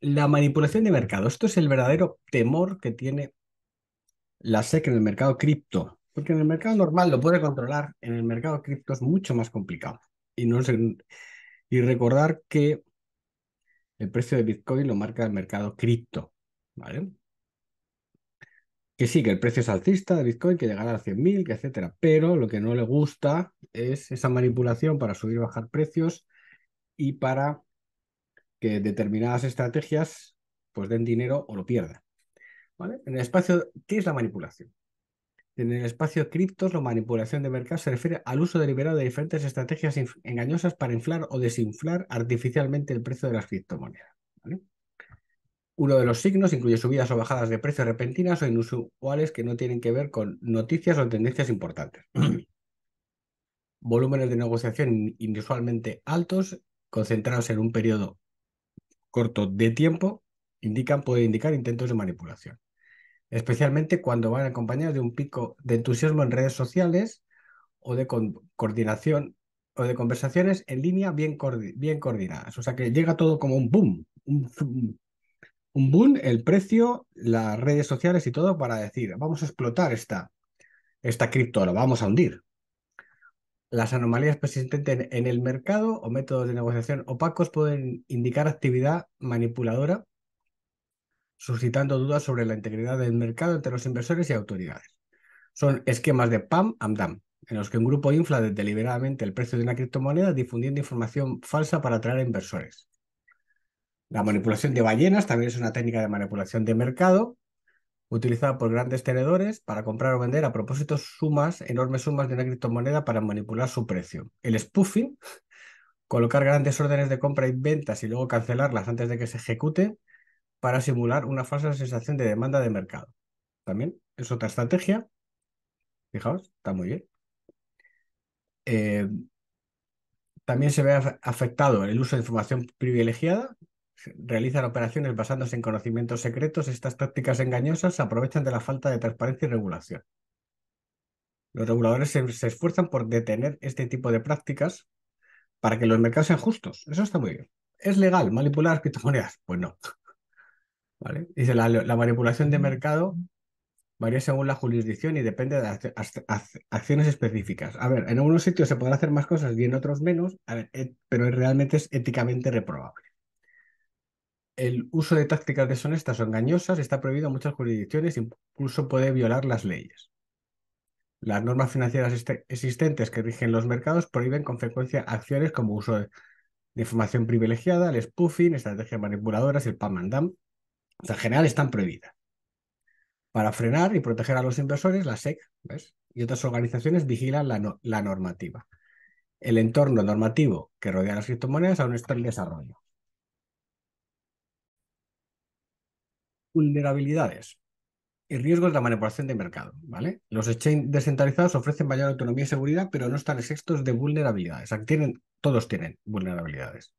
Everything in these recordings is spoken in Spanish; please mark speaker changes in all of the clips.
Speaker 1: la manipulación de mercado. Esto es el verdadero temor que tiene la SEC en el mercado cripto. Porque en el mercado normal lo puede controlar, en el mercado cripto es mucho más complicado. Y, no y recordar que el precio de Bitcoin lo marca el mercado cripto. ¿Vale? que sí, que el precio es alcista de Bitcoin, que llegará a 100.000, etc. etcétera, pero lo que no le gusta es esa manipulación para subir y bajar precios y para que determinadas estrategias pues den dinero o lo pierdan. ¿Vale? En el espacio ¿qué es la manipulación. En el espacio criptos, la manipulación de mercado se refiere al uso deliberado de diferentes estrategias engañosas para inflar o desinflar artificialmente el precio de las criptomonedas. Uno de los signos incluye subidas o bajadas de precios repentinas o inusuales que no tienen que ver con noticias o tendencias importantes. Volúmenes de negociación inusualmente altos, concentrados en un periodo corto de tiempo indican, pueden indicar intentos de manipulación, especialmente cuando van acompañados de un pico de entusiasmo en redes sociales o de coordinación o de conversaciones en línea bien, coordinadas. O sea que llega todo como un boom, un, boom, el precio, las redes sociales y todo para decir, vamos a explotar esta, esta cripto, la vamos a hundir. Las anomalías persistentes en el mercado o métodos de negociación opacos pueden indicar actividad manipuladora, suscitando dudas sobre la integridad del mercado entre los inversores y autoridades. Son esquemas de PAM and DAM, en los que un grupo infla deliberadamente el precio de una criptomoneda difundiendo información falsa para atraer a inversores. La manipulación de ballenas también es una técnica de manipulación de mercado utilizada por grandes tenedores para comprar o vender a propósito sumas, enormes sumas de una criptomoneda para manipular su precio. El spoofing, colocar grandes órdenes de compra y ventas y luego cancelarlas antes de que se ejecute para simular una falsa sensación de demanda de mercado. También es otra estrategia. Fijaos, está muy bien. Eh, también se ve afectado el uso de información privilegiada realizan operaciones basándose en conocimientos secretos, estas prácticas engañosas se aprovechan de la falta de transparencia y regulación. Los reguladores se, esfuerzan por detener este tipo de prácticas para que los mercados sean justos. Eso está muy bien. ¿Es legal manipular criptomonedas? Pues no. ¿Vale? Dice, la, manipulación de mercado varía según la jurisdicción y depende de acciones específicas. A ver, en algunos sitios se podrán hacer más cosas y en otros menos, eh, pero realmente es éticamente reprobable. El uso de tácticas deshonestas o engañosas está prohibido en muchas jurisdicciones, e incluso puede violar las leyes. Las normas financieras existentes que rigen los mercados prohíben con frecuencia acciones como uso de, información privilegiada, el spoofing, estrategias manipuladoras, el PAM and en general están prohibidas. Para frenar y proteger a los inversores, la SEC y otras organizaciones vigilan la, la normativa. El entorno normativo que rodea las criptomonedas aún está en desarrollo. vulnerabilidades y riesgos de manipulación de mercado. ¿vale? Los exchanges descentralizados ofrecen mayor autonomía y seguridad, pero no están exentos de vulnerabilidades. Tienen, todos tienen vulnerabilidades.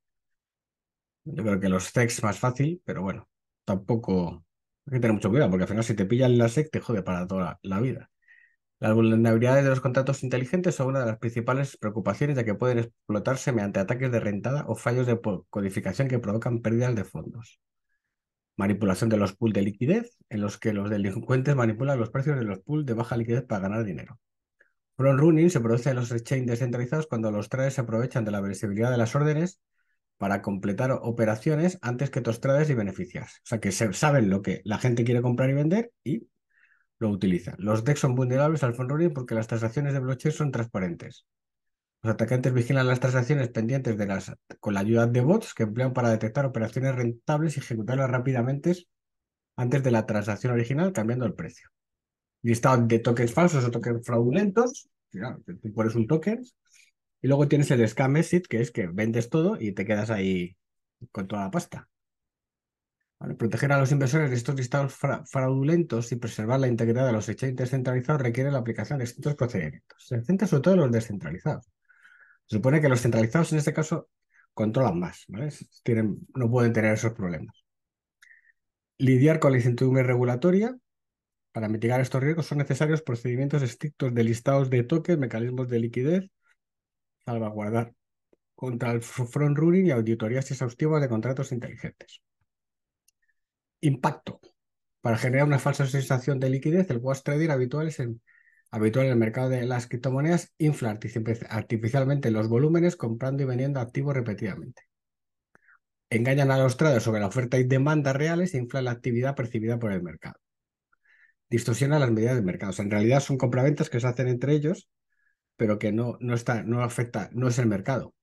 Speaker 1: Yo creo que los SEC e es más fácil, pero bueno, tampoco hay que tener mucho cuidado, porque al final si te pillan la SEC e te jode para toda la vida. Las vulnerabilidades de los contratos inteligentes son una de las principales preocupaciones ya que pueden explotarse mediante ataques de rentada o fallos de codificación que provocan pérdidas de fondos manipulación de los pools de liquidez, en los que los delincuentes manipulan los precios de los pools de baja liquidez para ganar dinero. Front running se produce en los exchanges descentralizados cuando los traders se aprovechan de la visibilidad de las órdenes para completar operaciones antes que tus traders y beneficiarse. O sea, que saben lo que la gente quiere comprar y vender y lo utilizan. Los DEX son vulnerables al front running porque las transacciones de blockchain son transparentes. Los atacantes vigilan las transacciones pendientes de las, con la ayuda de bots que emplean para detectar operaciones rentables y ejecutarlas rápidamente antes de la transacción original, cambiando el precio. Listado de tokens falsos o tokens fraudulentos. Claro, pones un token y luego tienes el scam exit, que es que vendes todo y te quedas ahí con toda la pasta. Proteger a los inversores de estos listados fraudulentos y preservar la integridad de los exchanges descentralizados requiere la aplicación de distintos procedimientos. Se centra sobre todo en los descentralizados supone que los centralizados en este caso controlan más, no pueden tener esos problemas. Lidiar con la incertidumbre regulatoria. Para mitigar estos riesgos son necesarios procedimientos estrictos de listados de toques, mecanismos de liquidez, salvaguardar contra el front running y auditorías exhaustivas de contratos inteligentes. Impacto. Para generar una falsa sensación de liquidez, el wash trading habitual es en habitual en el mercado de las criptomonedas, infla artificialmente los volúmenes comprando y vendiendo activos repetidamente. Engañan a los traders sobre la oferta y demanda reales e inflan la actividad percibida por el mercado. Distorsiona las medidas de mercado. O sea, en realidad son compraventas que se hacen entre ellos, pero que no, no, está, no afecta, no es el mercado.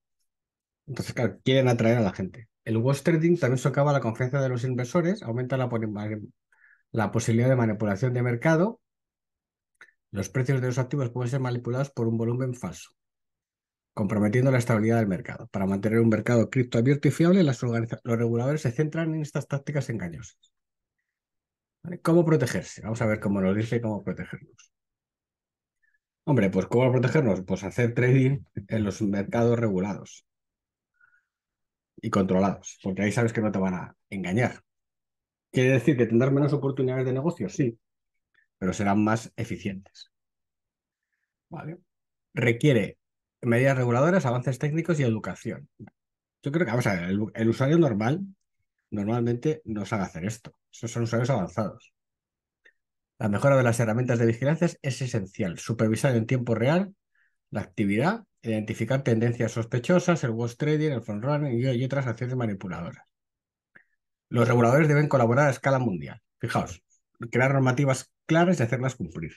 Speaker 1: Entonces, claro, quieren atraer a la gente. El wash trading también socava la confianza de los inversores, aumenta la posibilidad de manipulación de mercado los precios de los activos pueden ser manipulados por un volumen falso, comprometiendo la estabilidad del mercado. Para mantener un mercado cripto abierto y fiable, los reguladores se centran en estas tácticas engañosas. ¿Cómo protegerse? Vamos a ver cómo nos dice y cómo protegernos. Hombre, pues ¿cómo protegernos? Pues hacer trading en los mercados regulados y controlados, porque ahí sabes que no te van a engañar. ¿Quiere decir que tendrás menos oportunidades de negocio? Sí, pero serán más eficientes. Requiere medidas reguladoras, avances técnicos y educación. Yo creo que, vamos a ver, el, usuario normal normalmente no sabe hacer esto. Estos son usuarios avanzados. La mejora de las herramientas de vigilancia es esencial. Supervisar en tiempo real la actividad, identificar tendencias sospechosas, el wash trading, el front running y otras acciones manipuladoras. Los reguladores deben colaborar a escala mundial. Fijaos, crear normativas claves de hacerlas cumplir.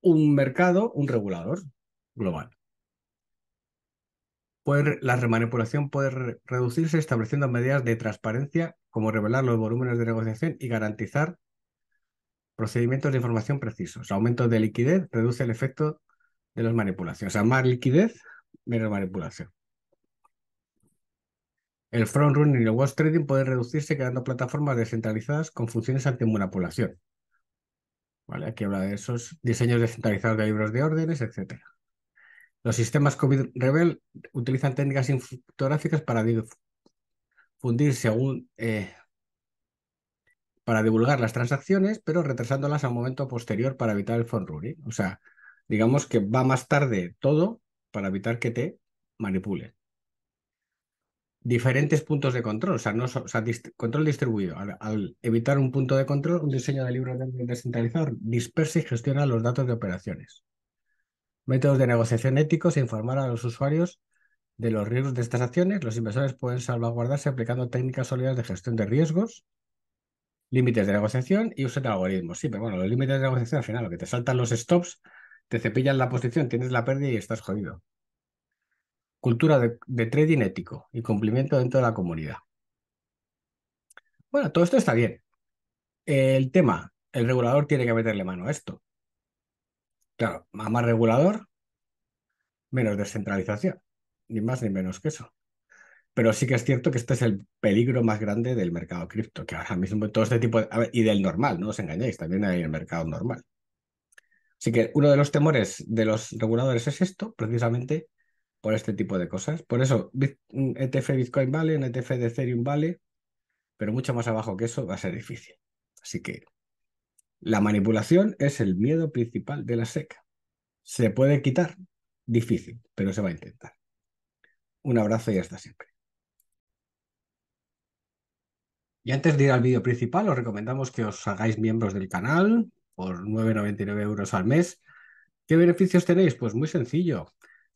Speaker 1: Un mercado, un regulador global. la remanipulación puede reducirse estableciendo medidas de transparencia como revelar los volúmenes de negociación y garantizar procedimientos de información precisos. Aumento de liquidez reduce el efecto de las manipulaciones. O sea, más liquidez, menos manipulación. El front running y el wash trading pueden reducirse creando plataformas descentralizadas con funciones anti-manipulación. Aquí habla de esos diseños descentralizados de libros de órdenes, etc. Los sistemas COVID Rebel utilizan técnicas infotográficas para difundir según eh, para divulgar las transacciones, pero retrasándolas a un momento posterior para evitar el front O sea, digamos que va más tarde todo para evitar que te manipule diferentes puntos de control, o sea, control distribuido. Al, evitar un punto de control, un diseño de libros descentralizado dispersa y gestiona los datos de operaciones. Métodos de negociación éticos e informar a los usuarios de los riesgos de estas acciones. Los inversores pueden salvaguardarse aplicando técnicas sólidas de gestión de riesgos, límites de negociación y uso de algoritmos. Sí, pero bueno, los límites de negociación al final, lo que te saltan los stops, te cepillan la posición, tienes la pérdida y estás jodido cultura de, trading ético y cumplimiento dentro de la comunidad. Bueno, todo esto está bien. El tema, el regulador tiene que meterle mano a esto. Claro, más, más regulador, menos descentralización, ni más ni menos que eso. Pero sí que es cierto que este es el peligro más grande del mercado cripto, que ahora mismo todo este tipo y del normal, no os engañéis, también hay el mercado normal. Así que uno de los temores de los reguladores es esto, precisamente por este tipo de cosas. Por eso, mm, ETF Bitcoin vale, un ETF de Ethereum vale, pero mucho más abajo que eso va a ser difícil. Así que la manipulación es el miedo principal de la SEC. Se puede quitar, difícil, pero se va a intentar. Un abrazo y hasta siempre. Y antes de ir al vídeo principal, os recomendamos que os hagáis miembros del canal por 9,99 euros al mes. ¿Qué beneficios tenéis? Pues muy sencillo.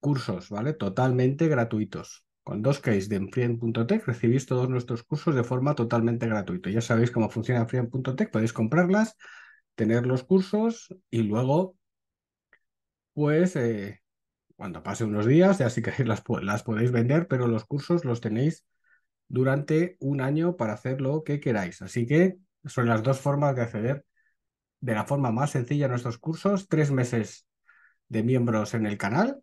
Speaker 1: cursos, ¿vale? Totalmente gratuitos. Con dos case de Friend.tech recibís todos nuestros cursos de forma totalmente gratuita. Ya sabéis cómo funciona friend.tech, podéis comprarlas, tener los cursos y luego, pues, eh, cuando pase unos días, ya sí que las, las podéis vender, pero los cursos los tenéis durante un año para hacer lo que queráis. Así que son las dos formas de acceder de la forma más sencilla a nuestros cursos, tres meses de miembros en el canal